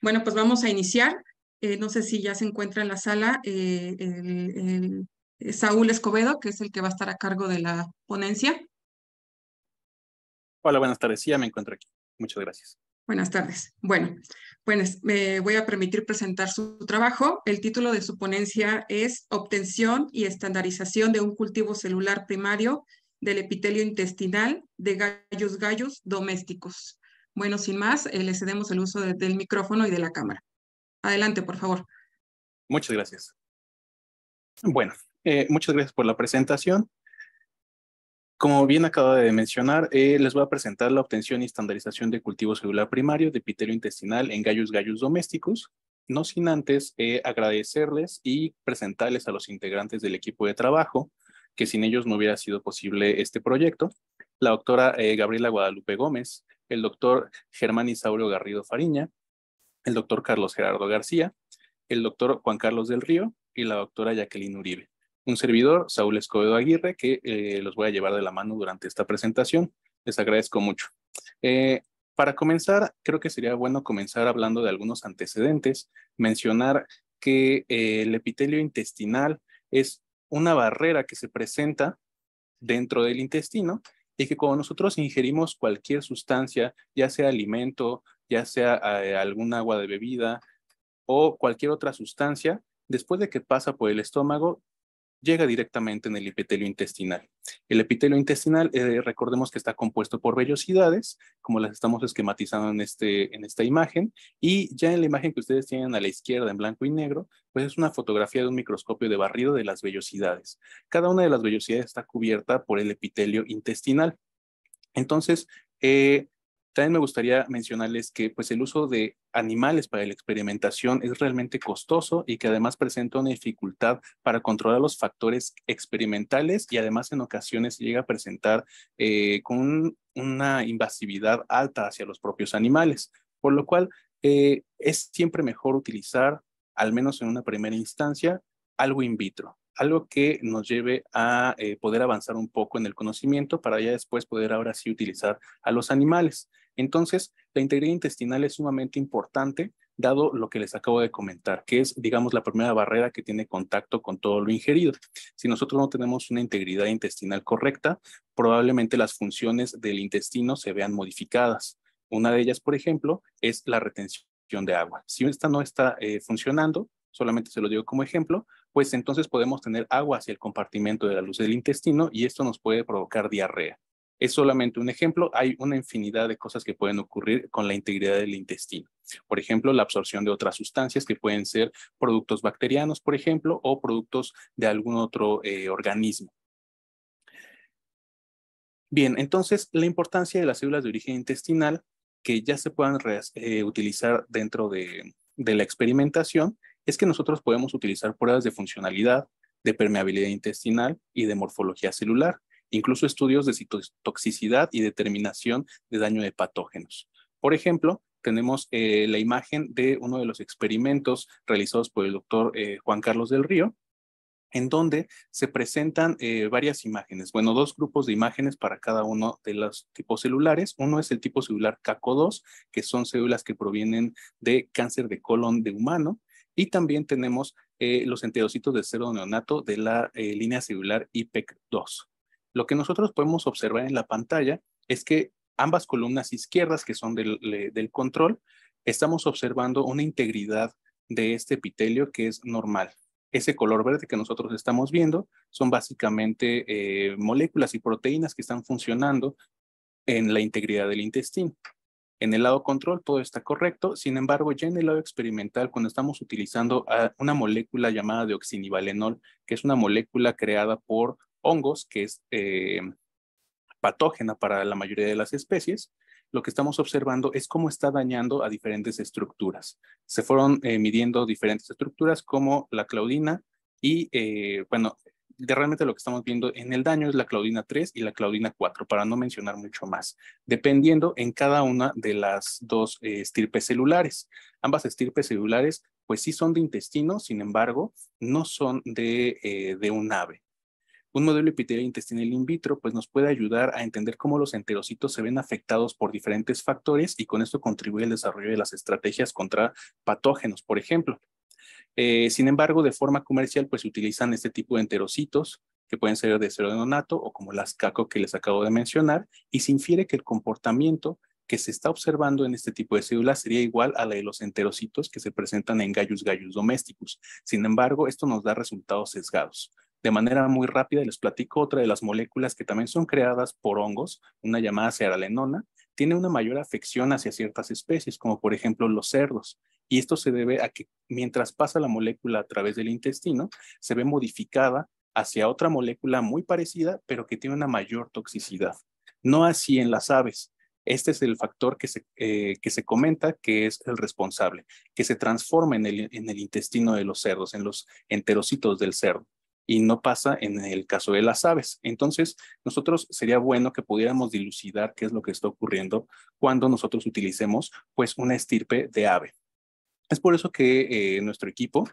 Bueno, pues vamos a iniciar. Eh, no sé si ya se encuentra en la sala eh, Saúl Escobedo, que es el que va a estar a cargo de la ponencia. Hola, buenas tardes. Sí, ya me encuentro aquí. Muchas gracias. Buenas tardes. Bueno, pues me voy a permitir presentar su trabajo. El título de su ponencia es Obtención y estandarización de un cultivo celular primario del epitelio intestinal de gallos gallos domésticos. Bueno, sin más, eh, le cedemos el uso del micrófono y de la cámara. Adelante, por favor. Muchas gracias. Bueno, eh, muchas gracias por la presentación. Como bien acaba de mencionar, eh, les voy a presentar la obtención y estandarización de cultivo celular primario de epitelio intestinal en gallos gallos domésticos, no sin antes agradecerles y presentarles a los integrantes del equipo de trabajo, que sin ellos no hubiera sido posible este proyecto, la doctora Gabriela Guadalupe Gómez, el doctor Germán Isaurio Garrido Fariña, el doctor Carlos Gerardo García, el doctor Juan Carlos del Río y la doctora Jacqueline Uribe. Un servidor, Saúl Escobedo Aguirre, que eh, los voy a llevar de la mano durante esta presentación. Les agradezco mucho. Eh, para comenzar, creo que sería bueno comenzar hablando de algunos antecedentes, mencionar que eh, el epitelio intestinal es una barrera que se presenta dentro del intestino y que cuando nosotros ingerimos cualquier sustancia, ya sea alimento, ya sea eh, algún agua de bebida o cualquier otra sustancia, después de que pasa por el estómago, llega directamente en el epitelio intestinal. El epitelio intestinal, eh, recordemos que está compuesto por vellosidades, como las estamos esquematizando en, este, en esta imagen, y ya en la imagen que ustedes tienen a la izquierda en blanco y negro, pues es una fotografía de un microscopio de barrido de las vellosidades. Cada una de las vellosidades está cubierta por el epitelio intestinal. Entonces, eh, también me gustaría mencionarles que pues, el uso de animales para la experimentación es realmente costoso y que además presenta una dificultad para controlar los factores experimentales y además en ocasiones llega a presentar eh, con una invasividad alta hacia los propios animales, por lo cual eh, es siempre mejor utilizar, al menos en una primera instancia, algo in vitro, algo que nos lleve a eh, poder avanzar un poco en el conocimiento para ya después poder ahora sí utilizar a los animales. Entonces, la integridad intestinal es sumamente importante, dado lo que les acabo de comentar, que es, digamos, la primera barrera que tiene contacto con todo lo ingerido. Si nosotros no tenemos una integridad intestinal correcta, probablemente las funciones del intestino se vean modificadas. Una de ellas, por ejemplo, es la retención de agua. Si esta no está eh, funcionando, solamente se lo digo como ejemplo, pues entonces podemos tener agua hacia el compartimento de la luz del intestino y esto nos puede provocar diarrea. Es solamente un ejemplo, hay una infinidad de cosas que pueden ocurrir con la integridad del intestino. Por ejemplo, la absorción de otras sustancias que pueden ser productos bacterianos, por ejemplo, o productos de algún otro eh, organismo. Bien, entonces la importancia de las células de origen intestinal que ya se puedan eh, utilizar dentro de la experimentación es que nosotros podemos utilizar pruebas de funcionalidad, de permeabilidad intestinal y de morfología celular incluso estudios de citotoxicidad y determinación de daño de patógenos. Por ejemplo, tenemos eh, la imagen de uno de los experimentos realizados por el doctor eh, Juan Carlos del Río, en donde se presentan eh, varias imágenes, bueno, dos grupos de imágenes para cada uno de los tipos celulares. Uno es el tipo celular CACO2, que son células que provienen de cáncer de colon de humano, y también tenemos los enterocitos de cero neonato de la línea celular IPEC2. Lo que nosotros podemos observar en la pantalla es que ambas columnas izquierdas, que son del, control, estamos observando una integridad de este epitelio que es normal. Ese color verde que nosotros estamos viendo son básicamente eh, moléculas y proteínas que están funcionando en la integridad del intestino. En el lado control todo está correcto, sin embargo, ya en el lado experimental, cuando estamos utilizando una molécula llamada oxinivalenol, que es una molécula creada por hongos, que es eh, patógena para la mayoría de las especies, lo que estamos observando es cómo está dañando a diferentes estructuras. Se fueron eh, midiendo diferentes estructuras como la claudina y, eh, bueno, realmente lo que estamos viendo en el daño es la claudina 3 y la claudina 4, para no mencionar mucho más, dependiendo en cada una de las dos estirpes celulares. Ambas estirpes celulares, pues sí son de intestino, sin embargo, no son de un ave. Un modelo epitelial intestinal in vitro pues, nos puede ayudar a entender cómo los enterocitos se ven afectados por diferentes factores y con esto contribuye al desarrollo de las estrategias contra patógenos, por ejemplo. Eh, sin embargo, de forma comercial, pues se utilizan este tipo de enterocitos que pueden ser de serodonato o como las caco que les acabo de mencionar, y se infiere que el comportamiento que se está observando en este tipo de células sería igual a la de los enterocitos que se presentan en Gallus gallus domésticos. Sin embargo, esto nos da resultados sesgados. De manera muy rápida les platico otra de las moléculas que también son creadas por hongos, una llamada seralenona, tiene una mayor afección hacia ciertas especies, como por ejemplo los cerdos. Y esto se debe a que mientras pasa la molécula a través del intestino, se ve modificada hacia otra molécula muy parecida, pero que tiene una mayor toxicidad. No así en las aves. Este es el factor que se, eh, que se comenta que es el responsable, que se transforma en el, en el intestino de los cerdos, en los enterocitos del cerdo y no pasa en el caso de las aves. Entonces, nosotros sería bueno que pudiéramos dilucidar qué es lo que está ocurriendo cuando nosotros utilicemos pues una estirpe de ave. Es por eso que eh, nuestro equipo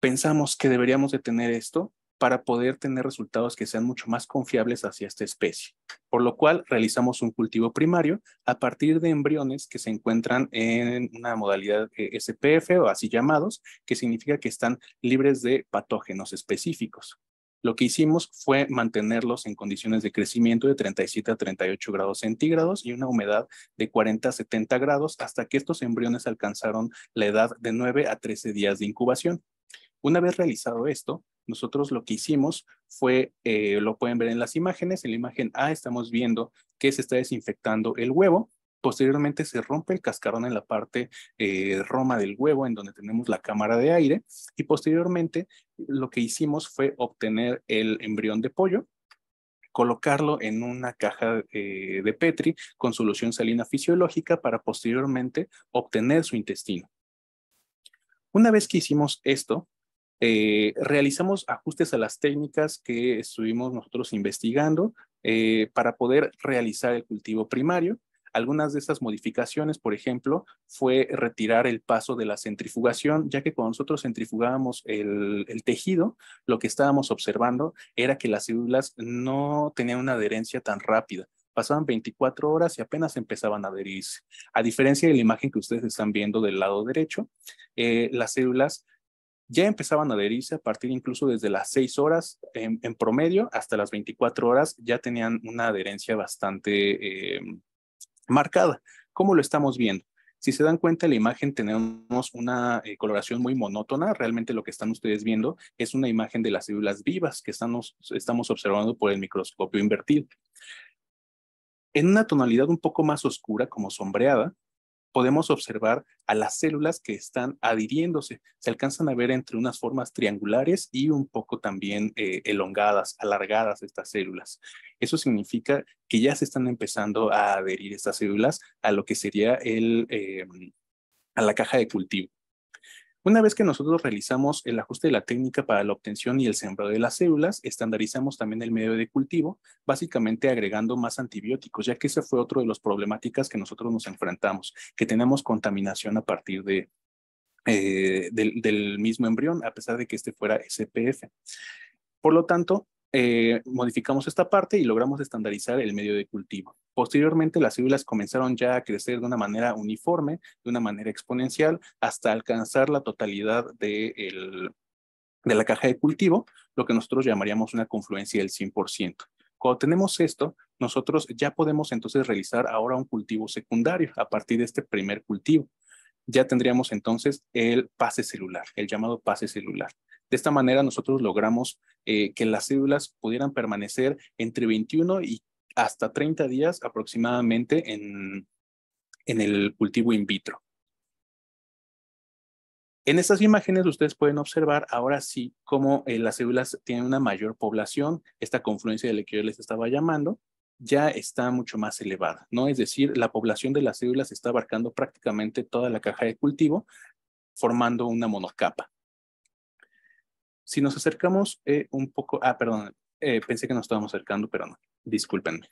pensamos que deberíamos de tener esto para poder tener resultados que sean mucho más confiables hacia esta especie. Por lo cual realizamos un cultivo primario a partir de embriones que se encuentran en una modalidad eh, SPF o así llamados, que significa que están libres de patógenos específicos. Lo que hicimos fue mantenerlos en condiciones de crecimiento de 37 a 38 grados centígrados y una humedad de 40 a 70 grados hasta que estos embriones alcanzaron la edad de 9 a 13 días de incubación. Una vez realizado esto, nosotros lo que hicimos fue, eh, lo pueden ver en las imágenes, en la imagen A estamos viendo que se está desinfectando el huevo, posteriormente se rompe el cascarón en la parte eh, roma del huevo, en donde tenemos la cámara de aire, y posteriormente lo que hicimos fue obtener el embrión de pollo, colocarlo en una caja eh, de Petri con solución salina fisiológica para posteriormente obtener su intestino. Una vez que hicimos esto, eh, realizamos ajustes a las técnicas que estuvimos nosotros investigando eh, para poder realizar el cultivo primario. Algunas de esas modificaciones, por ejemplo, fue retirar el paso de la centrifugación, ya que cuando nosotros centrifugábamos el, tejido, lo que estábamos observando era que las células no tenían una adherencia tan rápida. Pasaban 24 horas y apenas empezaban a adherirse. A diferencia de la imagen que ustedes están viendo del lado derecho, eh, las células ya empezaban a adherirse a partir incluso desde las 6 horas en, promedio hasta las 24 horas, ya tenían una adherencia bastante eh, marcada. ¿Cómo lo estamos viendo? Si se dan cuenta, la imagen tenemos una eh, coloración muy monótona. Realmente lo que están ustedes viendo es una imagen de las células vivas que estamos observando por el microscopio invertido. En una tonalidad un poco más oscura, como sombreada, podemos observar a las células que están adhiriéndose. Se alcanzan a ver entre unas formas triangulares y un poco también eh, elongadas, alargadas estas células. Eso significa que ya se están empezando a adherir estas células a lo que sería el, eh, a la caja de cultivo. Una vez que nosotros realizamos el ajuste de la técnica para la obtención y el sembrado de las células, estandarizamos también el medio de cultivo, básicamente agregando más antibióticos, ya que ese fue otro de las problemáticas que nosotros nos enfrentamos, que tenemos contaminación a partir de, eh, del, mismo embrión, a pesar de que este fuera SPF. Por lo tanto, eh, modificamos esta parte y logramos estandarizar el medio de cultivo. Posteriormente, las células comenzaron ya a crecer de una manera uniforme, de una manera exponencial, hasta alcanzar la totalidad de, la caja de cultivo, lo que nosotros llamaríamos una confluencia del 100%. Cuando tenemos esto, nosotros ya podemos entonces realizar ahora un cultivo secundario a partir de este primer cultivo. Ya tendríamos entonces el pase celular, el llamado pase celular. De esta manera nosotros logramos eh, que las células pudieran permanecer entre 21 y hasta 30 días aproximadamente en, el cultivo in vitro. En estas imágenes ustedes pueden observar ahora sí cómo eh, las células tienen una mayor población, esta confluencia de la que yo les estaba llamando, ya está mucho más elevada, ¿no? Es decir, la población de las células está abarcando prácticamente toda la caja de cultivo, formando una monocapa. Si nos acercamos eh, un poco, ah, perdón, eh, pensé que nos estábamos acercando, pero no, discúlpenme.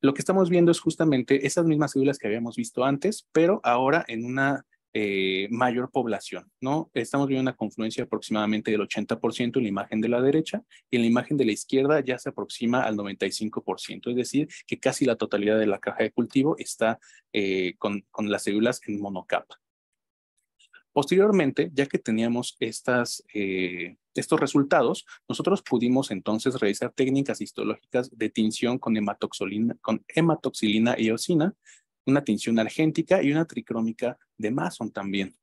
Lo que estamos viendo es justamente esas mismas células que habíamos visto antes, pero ahora en una eh, mayor población, ¿no? Estamos viendo una confluencia aproximadamente del 80% en la imagen de la derecha y en la imagen de la izquierda ya se aproxima al 95%, es decir, que casi la totalidad de la caja de cultivo está eh, con, con las células en monocapa. Posteriormente, ya que teníamos eh, estos resultados, nosotros pudimos entonces realizar técnicas histológicas de tinción con hematoxilina, con eosina, una tinción argéntica y una tricrómica de Mason también.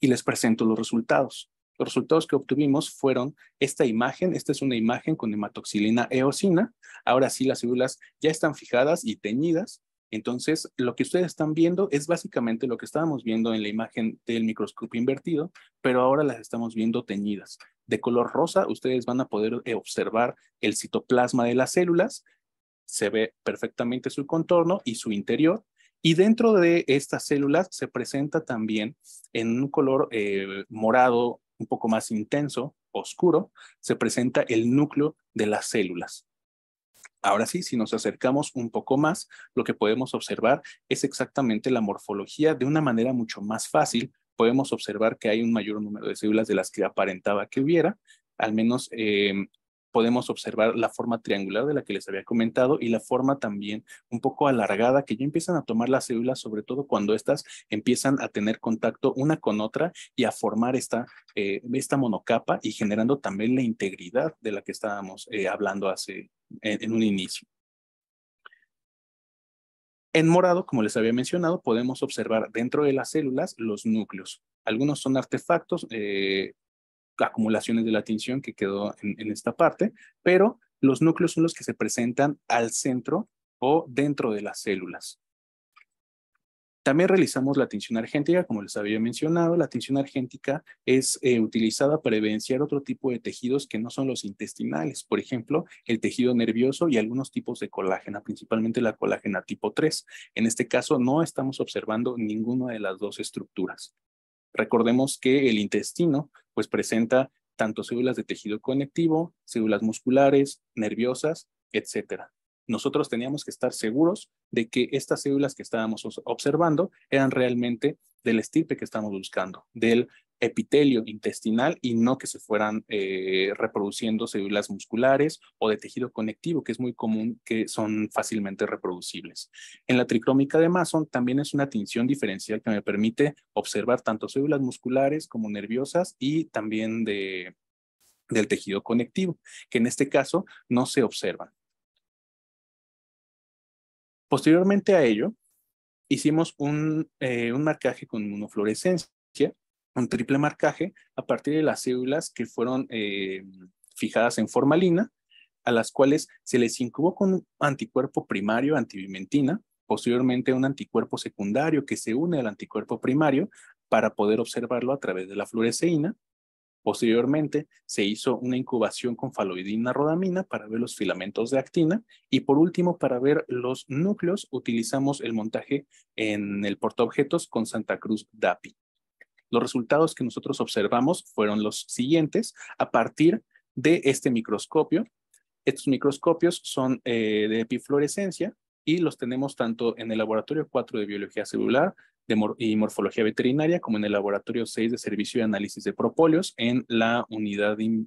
Y les presento los resultados. Los resultados que obtuvimos fueron esta imagen. Esta es una imagen con hematoxilina eosina. Ahora sí, las células ya están fijadas y teñidas. Entonces, lo que ustedes están viendo es básicamente lo que estábamos viendo en la imagen del microscopio invertido, pero ahora las estamos viendo teñidas. De color rosa, ustedes van a poder eh, observar el citoplasma de las células, se ve perfectamente su contorno y su interior, y dentro de estas células se presenta también en un color eh, morado un poco más intenso, oscuro, se presenta el núcleo de las células. Ahora sí, si nos acercamos un poco más, lo que podemos observar es exactamente la morfología de una manera mucho más fácil. Podemos observar que hay un mayor número de células de las que aparentaba que hubiera, al menos em, podemos observar la forma triangular de la que les había comentado y la forma también un poco alargada que ya empiezan a tomar las células, sobre todo cuando estas empiezan a tener contacto una con otra y a formar esta, eh, esta monocapa y generando también la integridad de la que estábamos eh, hablando hace en, un inicio. En morado, como les había mencionado, podemos observar dentro de las células los núcleos. Algunos son artefactos eh, acumulaciones de la tensión que quedó en, esta parte, pero los núcleos son los que se presentan al centro o dentro de las células. También realizamos la tinción argéntica, como les había mencionado. La tinción argéntica es eh, utilizada para evidenciar otro tipo de tejidos que no son los intestinales, por ejemplo, el tejido nervioso y algunos tipos de colágena, principalmente la colágena tipo 3. En este caso, no estamos observando ninguna de las dos estructuras. Recordemos que el intestino pues presenta tanto células de tejido conectivo, células musculares, nerviosas, etc. Nosotros teníamos que estar seguros de que estas células que estábamos observando eran realmente del estirpe que estamos buscando, del epitelio intestinal y no que se fueran eh, reproduciendo células musculares o de tejido conectivo, que es muy común que son fácilmente reproducibles. En la tricrómica de Mason también es una tinción diferencial que me permite observar tanto células musculares como nerviosas y también de, del tejido conectivo, que en este caso no se observan. Posteriormente a ello, hicimos un, eh, marcaje con inmunofluorescencia un triple marcaje a partir de las células que fueron eh, fijadas en formalina, a las cuales se les incubó con un anticuerpo primario antivimentina, posteriormente un anticuerpo secundario que se une al anticuerpo primario para poder observarlo a través de la fluoresceína. Posteriormente se hizo una incubación con faloidina rodamina para ver los filamentos de actina y por último para ver los núcleos utilizamos el montaje en el portaobjetos con Santa Cruz DAPI. Los resultados que nosotros observamos fueron los siguientes a partir de este microscopio. Estos microscopios son eh, de epifluorescencia y los tenemos tanto en el laboratorio 4 de biología celular y morfología veterinaria como en el laboratorio 6 de servicio de análisis de propóleos en la unidad de,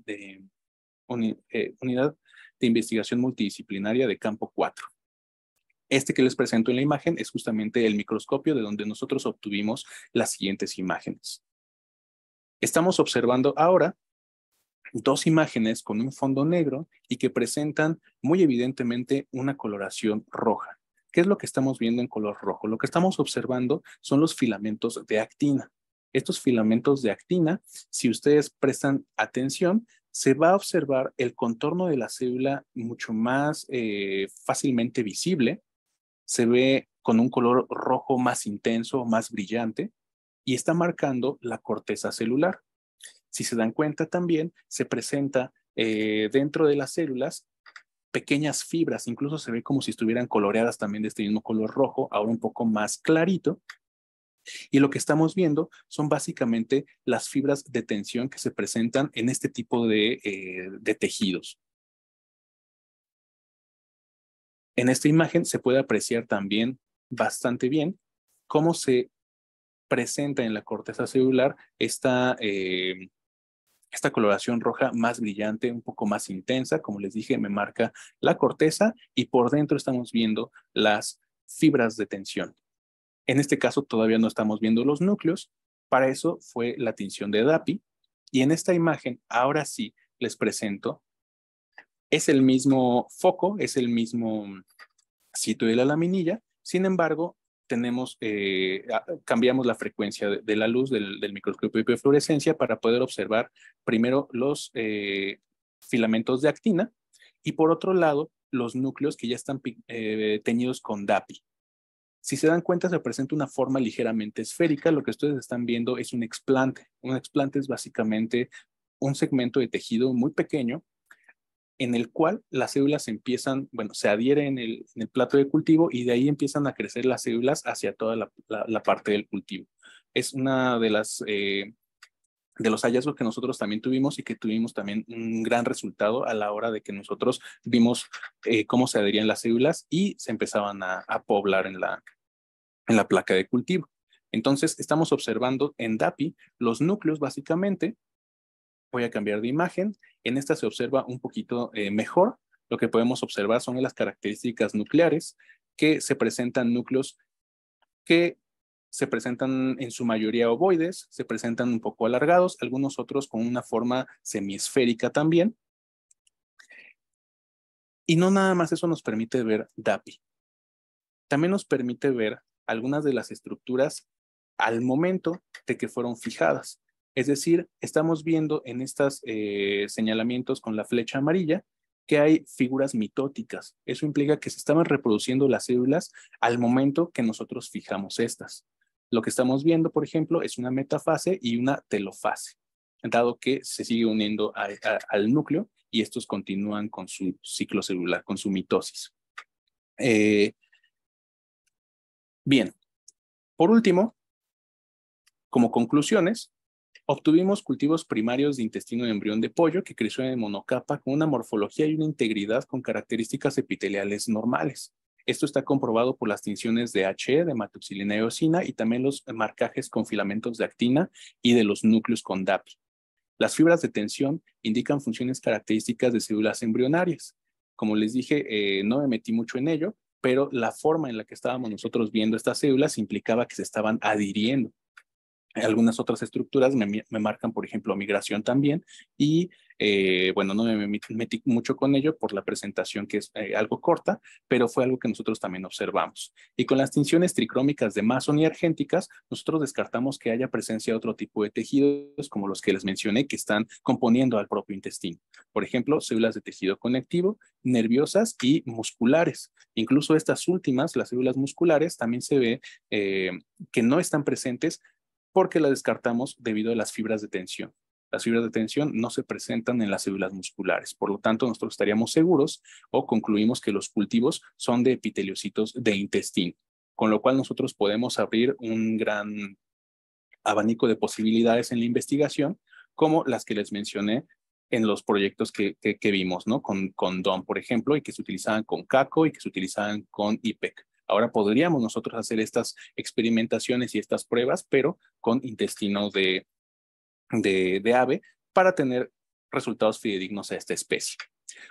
eh, unidad de investigación multidisciplinaria de campo 4. Este que les presento en la imagen es justamente el microscopio de donde nosotros obtuvimos las siguientes imágenes. Estamos observando ahora dos imágenes con un fondo negro y que presentan muy evidentemente una coloración roja. ¿Qué es lo que estamos viendo en color rojo? Lo que estamos observando son los filamentos de actina. Estos filamentos de actina, si ustedes prestan atención, se va a observar el contorno de la célula mucho más eh, fácilmente visible se ve con un color rojo más intenso, más brillante, y está marcando la corteza celular. Si se dan cuenta también, se presenta eh, dentro de las células pequeñas fibras, incluso se ve como si estuvieran coloreadas también de este mismo color rojo, ahora un poco más clarito. Y lo que estamos viendo son básicamente las fibras de tensión que se presentan en este tipo de eh, tejidos. En esta imagen se puede apreciar también bastante bien cómo se presenta en la corteza celular esta, eh, esta coloración roja más brillante, un poco más intensa. Como les dije, me marca la corteza y por dentro estamos viendo las fibras de tensión. En este caso todavía no estamos viendo los núcleos, para eso fue la tinción de DAPI. Y en esta imagen, ahora sí, les presento es el mismo foco, es el mismo sitio de la laminilla, sin embargo, tenemos, eh, cambiamos la frecuencia de, la luz del, microscopio de fluorescencia para poder observar primero los eh, filamentos de actina y por otro lado los núcleos que ya están eh, teñidos con DAPI. Si se dan cuenta, se presenta una forma ligeramente esférica. Lo que ustedes están viendo es un explante. Un explante es básicamente un segmento de tejido muy pequeño en el cual las células empiezan, bueno, se adhieren en el, plato de cultivo y de ahí empiezan a crecer las células hacia toda la, parte del cultivo. Es una de las... Eh, de los hallazgos que nosotros también tuvimos y que tuvimos también un gran resultado a la hora de que nosotros vimos eh, cómo se adherían las células y se empezaban a, poblar en la, en la placa de cultivo. Entonces, estamos observando en DAPI los núcleos básicamente voy a cambiar de imagen. En esta se observa un poquito eh, mejor. Lo que podemos observar son las características nucleares que se presentan núcleos que se presentan en su mayoría ovoides, se presentan un poco alargados, algunos otros con una forma semiesférica también. Y no nada más eso nos permite ver DAPI. También nos permite ver algunas de las estructuras al momento de que fueron fijadas. Es decir, estamos viendo en estos eh, señalamientos con la flecha amarilla que hay figuras mitóticas. Eso implica que se estaban reproduciendo las células al momento que nosotros fijamos estas. Lo que estamos viendo, por ejemplo, es una metafase y una telofase, dado que se sigue uniendo al núcleo y estos continúan con su ciclo celular, con su mitosis. Eh, bien, por último, como conclusiones, Obtuvimos cultivos primarios de intestino de embrión de pollo que creció en monocapa con una morfología y una integridad con características epiteliales normales. Esto está comprobado por las tinciones de H, de matoxilina y eosina, y también los marcajes con filamentos de actina y de los núcleos con DAPI. Las fibras de tensión indican funciones características de células embrionarias. Como les dije, eh, no me metí mucho en ello, pero la forma en la que estábamos nosotros viendo estas células implicaba que se estaban adhiriendo algunas otras estructuras me, me, marcan, por ejemplo, migración también. Y eh, bueno, no me metí mucho con ello por la presentación que es eh, algo corta, pero fue algo que nosotros también observamos. Y con las tinciones tricrómicas de Mason y argénticas, nosotros descartamos que haya presencia de otro tipo de tejidos, como los que les mencioné, que están componiendo al propio intestino. Por ejemplo, células de tejido conectivo, nerviosas y musculares. Incluso estas últimas, las células musculares, también se ve eh, que no están presentes porque la descartamos debido a las fibras de tensión. Las fibras de tensión no se presentan en las células musculares, por lo tanto nosotros estaríamos seguros o concluimos que los cultivos son de epiteliocitos de intestino, con lo cual nosotros podemos abrir un gran abanico de posibilidades en la investigación, como las que les mencioné en los proyectos que, vimos, ¿no? Con, con DOM, por ejemplo, y que se utilizaban con CACO y que se utilizaban con IPEC. Ahora podríamos nosotros hacer estas experimentaciones y estas pruebas, pero con intestino de, ave para tener resultados fidedignos a esta especie.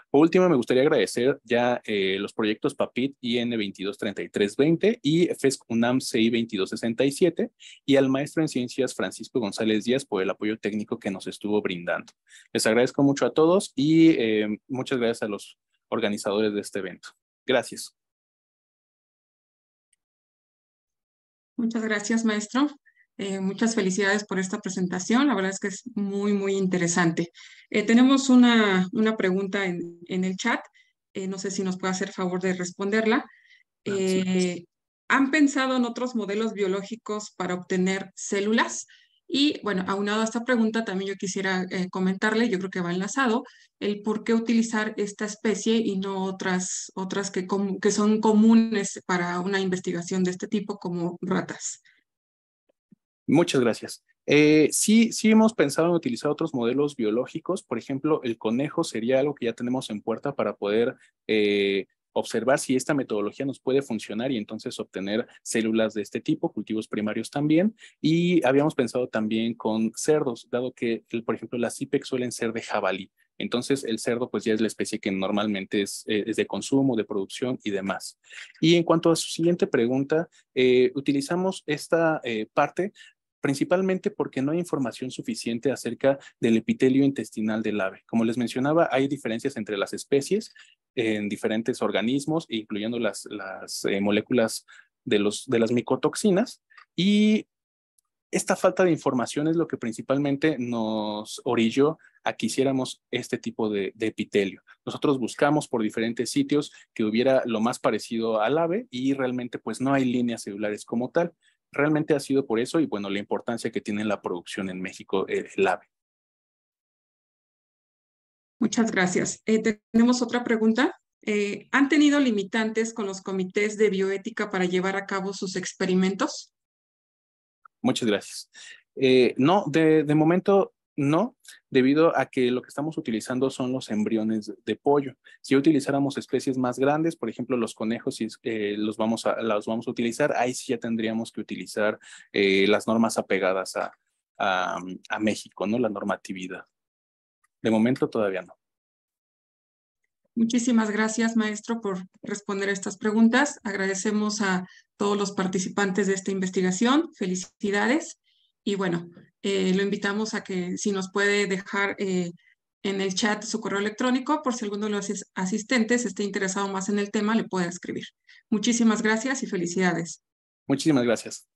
Por último, me gustaría agradecer ya eh, los proyectos PAPIT IN223320 y FESC UNAM CI2267 y al maestro en ciencias Francisco González Díaz por el apoyo técnico que nos estuvo brindando. Les agradezco mucho a todos y eh, muchas gracias a los organizadores de este evento. Gracias. Muchas gracias, maestro. Eh, muchas felicidades por esta presentación. La verdad es que es muy, muy interesante. Eh, tenemos una, pregunta en, el chat. Eh, no sé si nos puede hacer favor de responderla. ¿Han pensado en otros modelos biológicos para obtener células? Y bueno, aunado a esta pregunta, también yo quisiera eh, comentarle, yo creo que va enlazado, el por qué utilizar esta especie y no otras, otras que, que son comunes para una investigación de este tipo, como ratas. Muchas gracias. Eh, sí, sí hemos pensado en utilizar otros modelos biológicos. Por ejemplo, el conejo sería algo que ya tenemos en puerta para poder eh, observar si esta metodología nos puede funcionar y entonces obtener células de este tipo, cultivos primarios también. Y habíamos pensado también con cerdos, dado que, por ejemplo, las IPEX suelen ser de jabalí. Entonces, el cerdo, pues ya es la especie que normalmente es, eh, de consumo, de producción y demás. Y en cuanto a su siguiente pregunta, eh, utilizamos esta eh, parte principalmente porque no hay información suficiente acerca del epitelio intestinal del ave. Como les mencionaba, hay diferencias entre las especies en diferentes organismos, incluyendo las, eh, moléculas de, las micotoxinas, y esta falta de información es lo que principalmente nos orilló a que hiciéramos este tipo de, de, epitelio. Nosotros buscamos por diferentes sitios que hubiera lo más parecido al ave y realmente pues no hay líneas celulares como tal realmente ha sido por eso y bueno, la importancia que tiene la producción en México, eh, el ave. Muchas gracias. Eh, tenemos otra pregunta. Eh, ¿Han tenido limitantes con los comités de bioética para llevar a cabo sus experimentos? Muchas gracias. no, de, de momento no, debido a que lo que estamos utilizando son los embriones de pollo. Si utilizáramos especies más grandes, por ejemplo, los conejos, si eh, los, vamos a, utilizar, ahí sí ya tendríamos que utilizar eh, las normas apegadas a, México, ¿no? La normatividad. De momento todavía no. Muchísimas gracias, maestro, por responder estas preguntas. Agradecemos a todos los participantes de esta investigación. Felicidades. Y bueno, eh, lo invitamos a que si nos puede dejar eh, en el chat su correo electrónico por si alguno de los asistentes esté interesado más en el tema, le pueda escribir. Muchísimas gracias y felicidades. Muchísimas gracias.